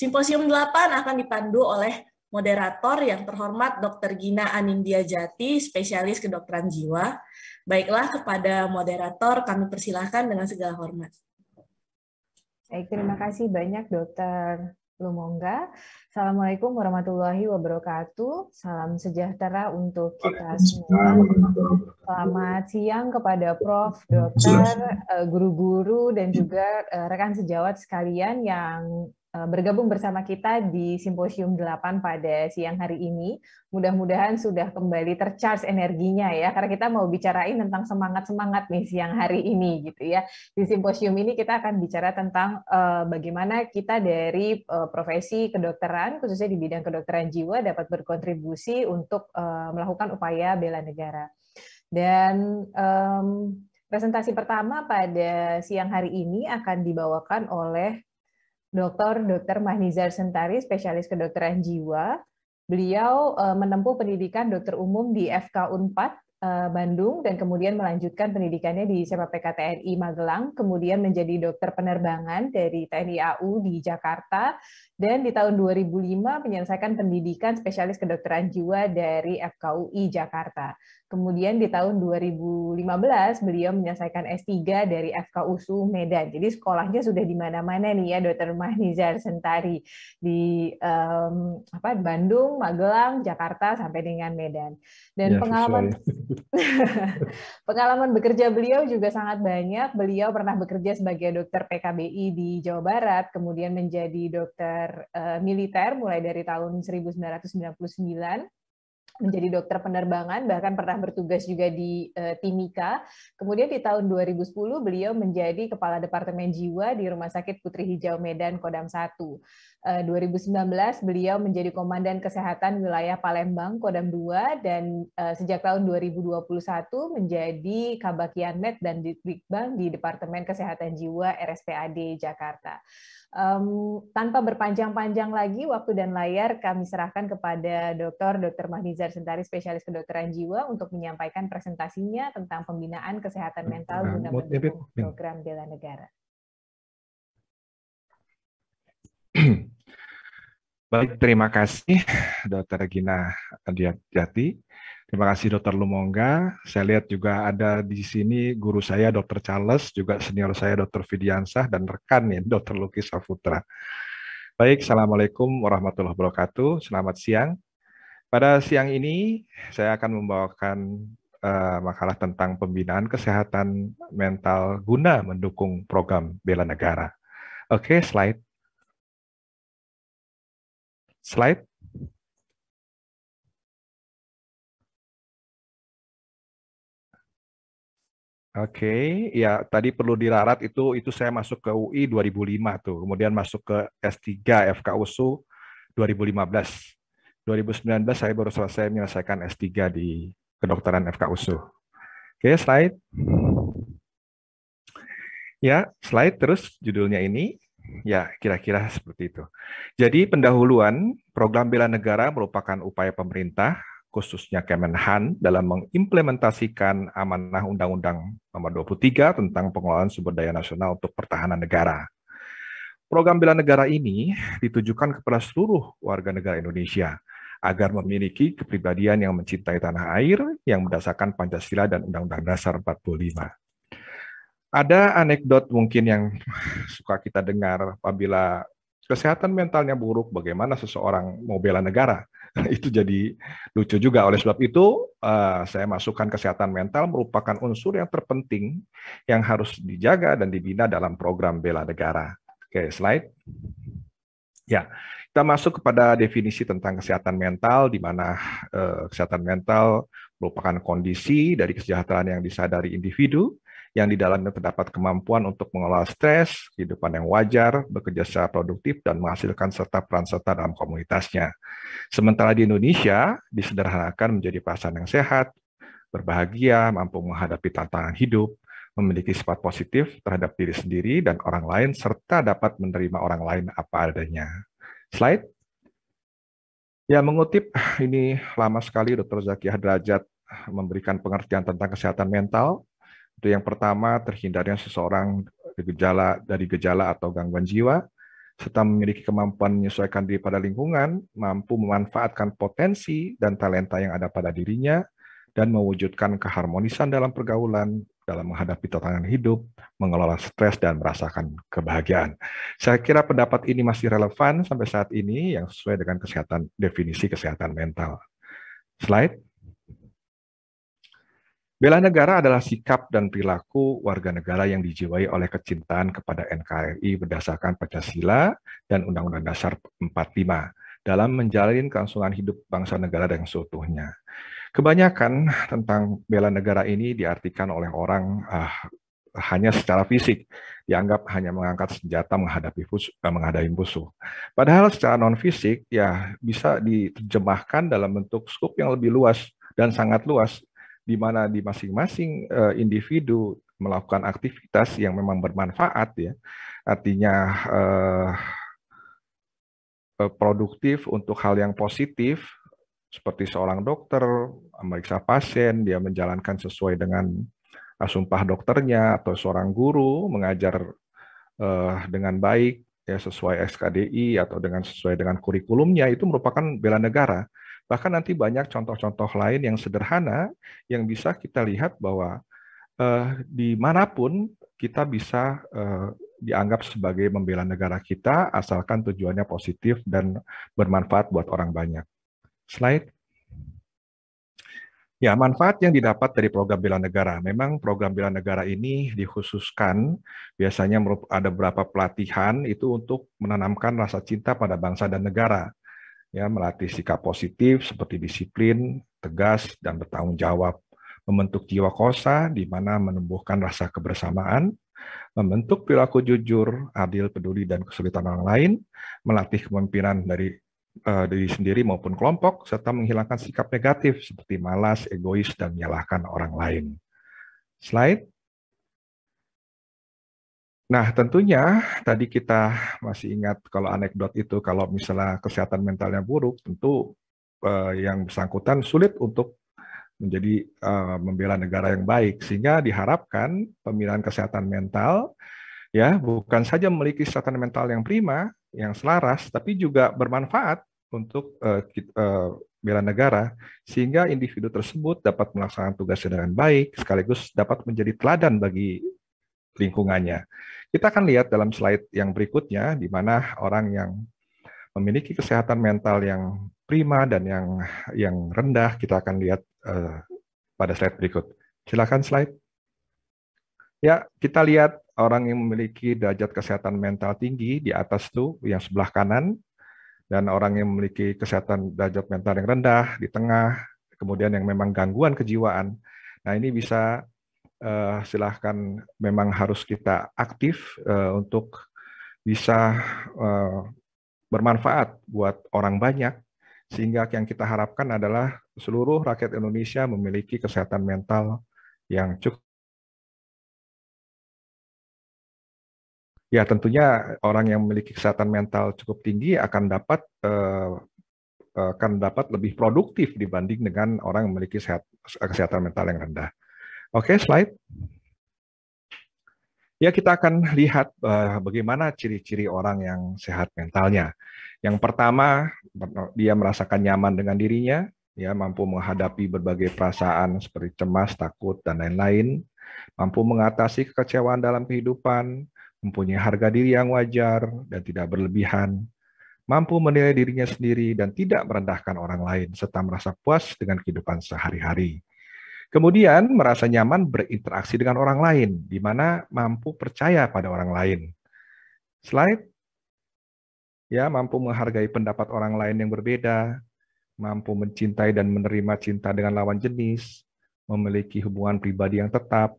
Simposium 8 akan dipandu oleh moderator yang terhormat Dr. Gina Anindya Jati, spesialis kedokteran jiwa. Baiklah, kepada moderator kami persilahkan dengan segala hormat. Baik, terima kasih banyak Dokter Lumongga. Assalamualaikum warahmatullahi wabarakatuh. Salam sejahtera untuk kita semua. Selamat siang kepada Prof, dokter, eh, guru-guru, dan juga eh, rekan sejawat sekalian yang Eh, bergabung bersama kita di Simposium 8 pada siang hari ini. Mudah-mudahan sudah kembali tercharge energinya ya, karena kita mau bicarain tentang semangat-semangat nih siang hari ini gitu ya. Di Simposium ini kita akan bicara tentang uh, bagaimana kita dari uh, profesi kedokteran, khususnya di bidang kedokteran jiwa, dapat berkontribusi untuk uh, melakukan upaya bela negara. Dan um, presentasi pertama pada siang hari ini akan dibawakan oleh Dr. Dr. Mahnizar Sentari, spesialis kedokteran jiwa. Beliau eh, menempuh pendidikan dokter umum di FK Unpad Eh, Bandung dan kemudian melanjutkan pendidikannya di SMAPK TNI Magelang, kemudian menjadi dokter penerbangan dari TNI AU di Jakarta dan di tahun 2005 menyelesaikan pendidikan spesialis kedokteran jiwa dari FKUI Jakarta. Kemudian di tahun 2015 beliau menyelesaikan S3 dari FKUSU Medan. Jadi sekolahnya sudah di mana-mana nih ya dokter Mahnizar Sentari di um, apa Bandung, Magelang, Jakarta sampai dengan Medan. Dan ya, pengalaman sesuai Pengalaman bekerja beliau juga sangat banyak. Beliau pernah bekerja sebagai dokter PKBI di Jawa Barat, kemudian menjadi dokter eh, militer mulai dari tahun 1999 menjadi dokter penerbangan, bahkan pernah bertugas juga di uh, Timika. Kemudian di tahun 2010 beliau menjadi Kepala Departemen Jiwa di Rumah Sakit Putri Hijau Medan Kodam 1. Uh, 2019 beliau menjadi Komandan Kesehatan Wilayah Palembang Kodam 2 dan uh, sejak tahun 2021 menjadi kabakianet dan Ditbang di Departemen Kesehatan Jiwa RSPAD Jakarta. Um, tanpa berpanjang-panjang lagi, waktu dan layar kami serahkan kepada Dr. Dr. Mahnizar Darsentari spesialis kedokteran jiwa untuk menyampaikan presentasinya tentang pembinaan kesehatan hmm, mental hmm, guna mendukung program bela negara. Baik, terima kasih Dr. Gina Jati. Terima kasih Dr. Lumongga. Saya lihat juga ada di sini guru saya Dr. Charles, juga senior saya Dr. Fidiansah, dan rekan ya Dr. Lukis Saputra. Baik, Assalamualaikum warahmatullahi wabarakatuh. Selamat siang. Pada siang ini saya akan membawakan uh, makalah tentang pembinaan kesehatan mental guna mendukung program bela negara. Oke, okay, slide. Slide. Oke, okay. ya tadi perlu dilarat itu itu saya masuk ke UI 2005 tuh, kemudian masuk ke S3 FK USU 2015 2019 saya baru selesai menyelesaikan S3 di kedokteran FK USU. Oke, slide. Ya, slide terus judulnya ini. Ya, kira-kira seperti itu. Jadi pendahuluan program bela negara merupakan upaya pemerintah khususnya Kemenhan dalam mengimplementasikan amanah Undang-Undang Nomor 23 tentang pengelolaan sumber daya nasional untuk pertahanan negara. Program bela negara ini ditujukan kepada seluruh warga negara Indonesia agar memiliki kepribadian yang mencintai tanah air yang berdasarkan Pancasila dan Undang-Undang Dasar 45. Ada anekdot mungkin yang suka kita dengar apabila kesehatan mentalnya buruk, bagaimana seseorang mau bela negara? itu jadi lucu juga. Oleh sebab itu, eh, saya masukkan kesehatan mental merupakan unsur yang terpenting yang harus dijaga dan dibina dalam program bela negara. Oke, slide. Ya, kita masuk kepada definisi tentang kesehatan mental, di mana uh, kesehatan mental merupakan kondisi dari kesejahteraan yang disadari individu, yang di dalamnya terdapat kemampuan untuk mengelola stres, kehidupan yang wajar, bekerja secara produktif, dan menghasilkan serta peran serta dalam komunitasnya. Sementara di Indonesia, disederhanakan menjadi perasaan yang sehat, berbahagia, mampu menghadapi tantangan hidup, memiliki sifat positif terhadap diri sendiri dan orang lain, serta dapat menerima orang lain apa adanya. Slide. Ya, mengutip ini lama sekali Dr. Zaki Hadrajat memberikan pengertian tentang kesehatan mental. Itu yang pertama, terhindarnya seseorang gejala dari gejala atau gangguan jiwa, serta memiliki kemampuan menyesuaikan diri pada lingkungan, mampu memanfaatkan potensi dan talenta yang ada pada dirinya, dan mewujudkan keharmonisan dalam pergaulan, dalam menghadapi tantangan hidup, mengelola stres, dan merasakan kebahagiaan. Saya kira pendapat ini masih relevan sampai saat ini yang sesuai dengan kesehatan definisi kesehatan mental. Slide. Bela negara adalah sikap dan perilaku warga negara yang dijiwai oleh kecintaan kepada NKRI berdasarkan Pancasila dan Undang-Undang Dasar 45 dalam menjalin kelangsungan hidup bangsa negara dan seutuhnya. Kebanyakan tentang bela negara ini diartikan oleh orang uh, hanya secara fisik, dianggap hanya mengangkat senjata menghadapi musuh, eh, menghadapi musuh. Padahal secara non fisik ya bisa diterjemahkan dalam bentuk skup yang lebih luas dan sangat luas di mana di masing-masing uh, individu melakukan aktivitas yang memang bermanfaat ya. Artinya uh, produktif untuk hal yang positif seperti seorang dokter memeriksa pasien, dia menjalankan sesuai dengan eh, sumpah dokternya atau seorang guru mengajar uh, dengan baik ya sesuai SKDI atau dengan sesuai dengan kurikulumnya itu merupakan bela negara. Bahkan nanti banyak contoh-contoh lain yang sederhana yang bisa kita lihat bahwa uh, dimanapun kita bisa uh, dianggap sebagai membela negara kita asalkan tujuannya positif dan bermanfaat buat orang banyak slide. Ya, manfaat yang didapat dari program bela negara. Memang program bela negara ini dikhususkan biasanya ada beberapa pelatihan itu untuk menanamkan rasa cinta pada bangsa dan negara. Ya, melatih sikap positif seperti disiplin, tegas dan bertanggung jawab, membentuk jiwa kosa di mana menumbuhkan rasa kebersamaan, membentuk perilaku jujur, adil, peduli dan kesulitan orang lain, melatih kepemimpinan dari uh, diri sendiri maupun kelompok, serta menghilangkan sikap negatif seperti malas, egois, dan menyalahkan orang lain. Slide. Nah, tentunya tadi kita masih ingat kalau anekdot itu kalau misalnya kesehatan mentalnya buruk, tentu eh, yang bersangkutan sulit untuk menjadi eh, membela negara yang baik. Sehingga diharapkan pemilihan kesehatan mental ya bukan saja memiliki kesehatan mental yang prima, yang selaras, tapi juga bermanfaat untuk uh, uh, bela negara sehingga individu tersebut dapat melaksanakan tugasnya dengan baik sekaligus dapat menjadi teladan bagi lingkungannya. Kita akan lihat dalam slide yang berikutnya di mana orang yang memiliki kesehatan mental yang prima dan yang yang rendah kita akan lihat uh, pada slide berikut. Silakan slide. Ya, kita lihat orang yang memiliki derajat kesehatan mental tinggi di atas tuh yang sebelah kanan dan orang yang memiliki kesehatan derajat mental yang rendah di tengah, kemudian yang memang gangguan kejiwaan. Nah ini bisa uh, silahkan memang harus kita aktif uh, untuk bisa uh, bermanfaat buat orang banyak sehingga yang kita harapkan adalah seluruh rakyat Indonesia memiliki kesehatan mental yang cukup Ya, tentunya orang yang memiliki kesehatan mental cukup tinggi akan dapat uh, akan dapat lebih produktif dibanding dengan orang yang memiliki sehat, kesehatan mental yang rendah. Oke, okay, slide. Ya, kita akan lihat uh, bagaimana ciri-ciri orang yang sehat mentalnya. Yang pertama, dia merasakan nyaman dengan dirinya, ya mampu menghadapi berbagai perasaan seperti cemas, takut dan lain-lain, mampu mengatasi kekecewaan dalam kehidupan, mempunyai harga diri yang wajar dan tidak berlebihan, mampu menilai dirinya sendiri dan tidak merendahkan orang lain, serta merasa puas dengan kehidupan sehari-hari. Kemudian merasa nyaman berinteraksi dengan orang lain, di mana mampu percaya pada orang lain. Slide. Ya, mampu menghargai pendapat orang lain yang berbeda, mampu mencintai dan menerima cinta dengan lawan jenis, memiliki hubungan pribadi yang tetap,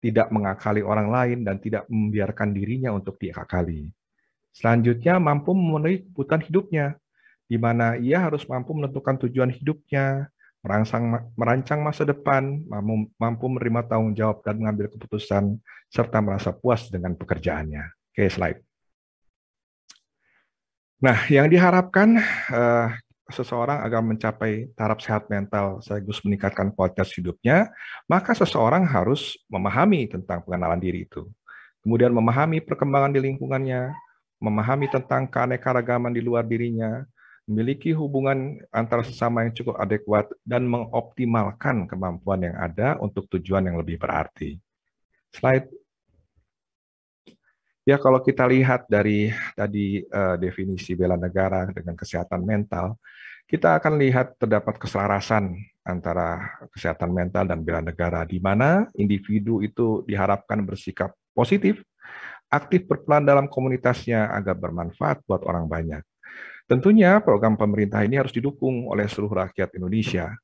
tidak mengakali orang lain, dan tidak membiarkan dirinya untuk diakali. Selanjutnya, mampu memenuhi kebutuhan hidupnya, di mana ia harus mampu menentukan tujuan hidupnya, merangsang, merancang masa depan, mampu, mampu menerima tanggung jawab dan mengambil keputusan, serta merasa puas dengan pekerjaannya. Oke, slide. Nah, yang diharapkan uh, seseorang agar mencapai taraf sehat mental sekaligus meningkatkan kualitas hidupnya, maka seseorang harus memahami tentang pengenalan diri itu. Kemudian memahami perkembangan di lingkungannya, memahami tentang keanekaragaman di luar dirinya, memiliki hubungan antara sesama yang cukup adekuat, dan mengoptimalkan kemampuan yang ada untuk tujuan yang lebih berarti. Slide Ya kalau kita lihat dari tadi uh, definisi bela negara dengan kesehatan mental, kita akan lihat terdapat keselarasan antara kesehatan mental dan bela negara di mana individu itu diharapkan bersikap positif, aktif berperan dalam komunitasnya agar bermanfaat buat orang banyak. Tentunya program pemerintah ini harus didukung oleh seluruh rakyat Indonesia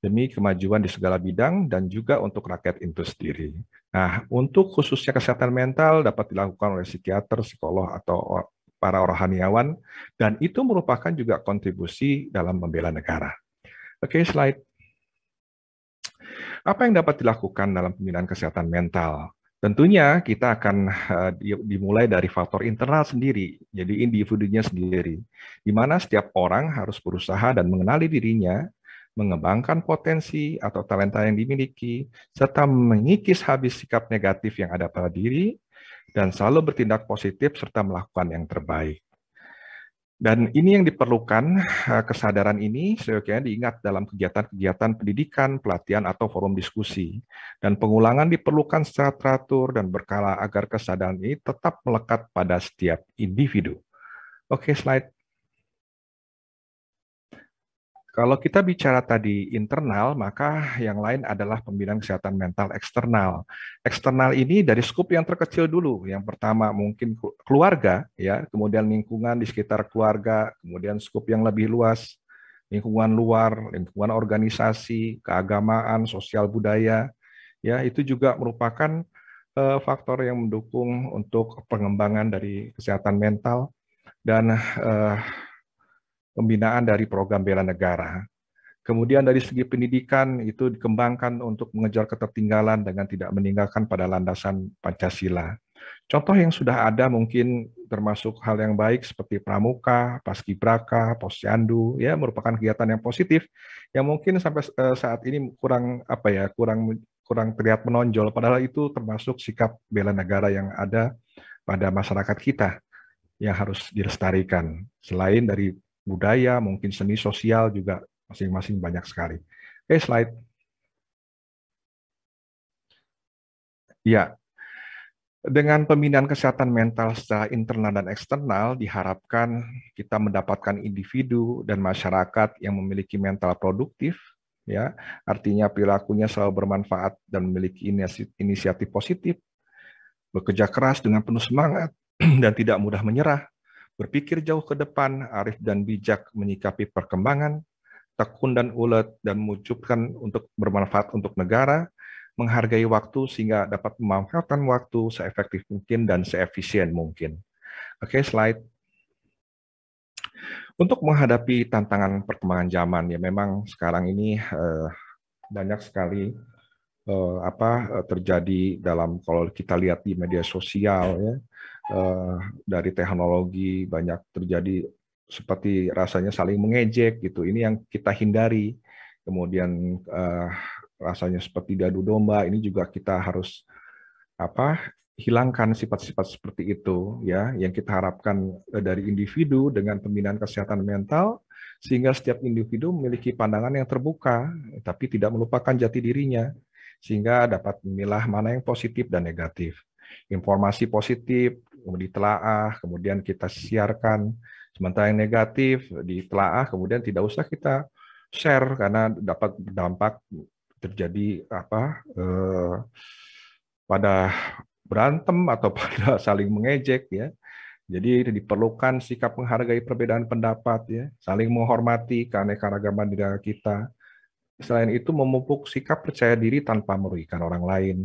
demi kemajuan di segala bidang dan juga untuk rakyat itu sendiri. Nah, untuk khususnya kesehatan mental dapat dilakukan oleh psikiater, psikolog, atau para rohaniawan, dan itu merupakan juga kontribusi dalam membela negara. Oke, okay, slide. Apa yang dapat dilakukan dalam pembinaan kesehatan mental? Tentunya kita akan eh, dimulai dari faktor internal sendiri, jadi individunya sendiri, di mana setiap orang harus berusaha dan mengenali dirinya, mengembangkan potensi atau talenta yang dimiliki, serta mengikis habis sikap negatif yang ada pada diri, dan selalu bertindak positif serta melakukan yang terbaik. Dan ini yang diperlukan, eh, kesadaran ini seyogianya diingat dalam kegiatan-kegiatan pendidikan, pelatihan, atau forum diskusi. Dan pengulangan diperlukan secara teratur dan berkala agar kesadaran ini tetap melekat pada setiap individu. Oke, slide kalau kita bicara tadi internal, maka yang lain adalah pembinaan kesehatan mental eksternal. Eksternal ini dari skup yang terkecil dulu. Yang pertama mungkin keluarga, ya, kemudian lingkungan di sekitar keluarga, kemudian skup yang lebih luas, lingkungan luar, lingkungan organisasi, keagamaan, sosial budaya. Ya, itu juga merupakan uh, faktor yang mendukung untuk pengembangan dari kesehatan mental dan uh, pembinaan dari program bela negara. Kemudian dari segi pendidikan itu dikembangkan untuk mengejar ketertinggalan dengan tidak meninggalkan pada landasan Pancasila. Contoh yang sudah ada mungkin termasuk hal yang baik seperti pramuka, paskibraka, posyandu ya merupakan kegiatan yang positif yang mungkin sampai eh, saat ini kurang apa ya, kurang kurang terlihat menonjol padahal itu termasuk sikap bela negara yang ada pada masyarakat kita yang harus dilestarikan. Selain dari budaya, mungkin seni sosial juga masing-masing banyak sekali. Oke, okay, slide. Ya, dengan pembinaan kesehatan mental secara internal dan eksternal, diharapkan kita mendapatkan individu dan masyarakat yang memiliki mental produktif, ya artinya perilakunya selalu bermanfaat dan memiliki inisiatif positif, bekerja keras dengan penuh semangat, dan tidak mudah menyerah, berpikir jauh ke depan, arif dan bijak menyikapi perkembangan, tekun dan ulet, dan mewujudkan untuk bermanfaat untuk negara, menghargai waktu sehingga dapat memanfaatkan waktu seefektif mungkin dan seefisien mungkin. Oke, okay, slide. Untuk menghadapi tantangan perkembangan zaman, ya memang sekarang ini eh, banyak sekali eh, apa eh, terjadi dalam kalau kita lihat di media sosial ya uh, dari teknologi banyak terjadi seperti rasanya saling mengejek gitu. Ini yang kita hindari. Kemudian uh, rasanya seperti dadu domba. Ini juga kita harus apa hilangkan sifat-sifat seperti itu ya yang kita harapkan eh, dari individu dengan pembinaan kesehatan mental sehingga setiap individu memiliki pandangan yang terbuka tapi tidak melupakan jati dirinya sehingga dapat memilah mana yang positif dan negatif informasi positif kemudian ditelaah, kemudian kita siarkan. Sementara yang negatif ditelaah, kemudian tidak usah kita share karena dapat berdampak terjadi apa eh, pada berantem atau pada saling mengejek ya. Jadi diperlukan sikap menghargai perbedaan pendapat ya, saling menghormati keanekaragaman di negara kita. Selain itu memupuk sikap percaya diri tanpa merugikan orang lain,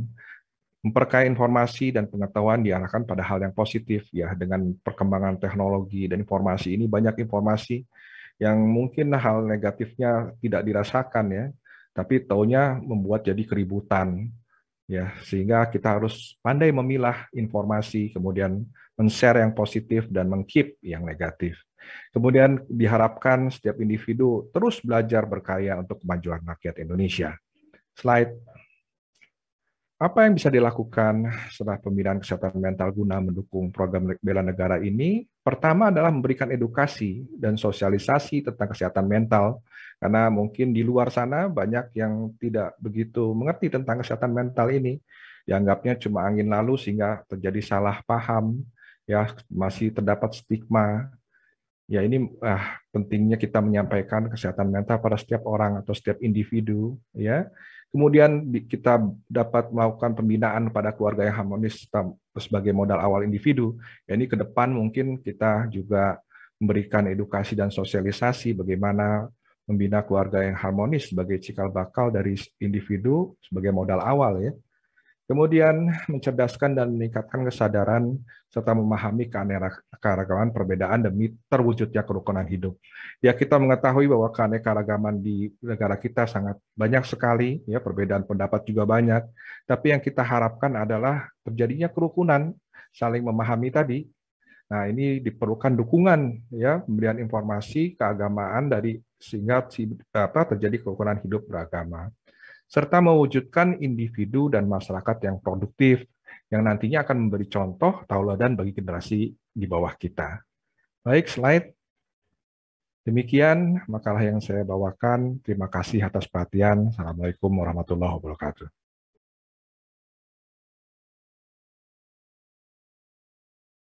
memperkaya informasi dan pengetahuan diarahkan pada hal yang positif ya dengan perkembangan teknologi dan informasi ini banyak informasi yang mungkin hal negatifnya tidak dirasakan ya tapi taunya membuat jadi keributan ya sehingga kita harus pandai memilah informasi kemudian men-share yang positif dan mengkip yang negatif. Kemudian diharapkan setiap individu terus belajar berkarya untuk kemajuan rakyat Indonesia. Slide apa yang bisa dilakukan setelah pembinaan kesehatan mental guna mendukung program bela negara ini? Pertama adalah memberikan edukasi dan sosialisasi tentang kesehatan mental, karena mungkin di luar sana banyak yang tidak begitu mengerti tentang kesehatan mental ini, dianggapnya cuma angin lalu sehingga terjadi salah paham, ya masih terdapat stigma. Ya ini ah, pentingnya kita menyampaikan kesehatan mental pada setiap orang atau setiap individu, ya Kemudian kita dapat melakukan pembinaan pada keluarga yang harmonis sebagai modal awal individu. Ya, ini ke depan mungkin kita juga memberikan edukasi dan sosialisasi bagaimana membina keluarga yang harmonis sebagai cikal bakal dari individu sebagai modal awal ya. Kemudian mencerdaskan dan meningkatkan kesadaran serta memahami keanekaragaman perbedaan demi terwujudnya kerukunan hidup. Ya kita mengetahui bahwa keanekaragaman di negara kita sangat banyak sekali, ya perbedaan pendapat juga banyak. Tapi yang kita harapkan adalah terjadinya kerukunan, saling memahami tadi. Nah ini diperlukan dukungan, ya pemberian informasi keagamaan dari sehingga apa, terjadi kerukunan hidup beragama serta mewujudkan individu dan masyarakat yang produktif, yang nantinya akan memberi contoh tauladan bagi generasi di bawah kita. Baik, slide. Demikian makalah yang saya bawakan. Terima kasih atas perhatian. Assalamualaikum warahmatullahi wabarakatuh.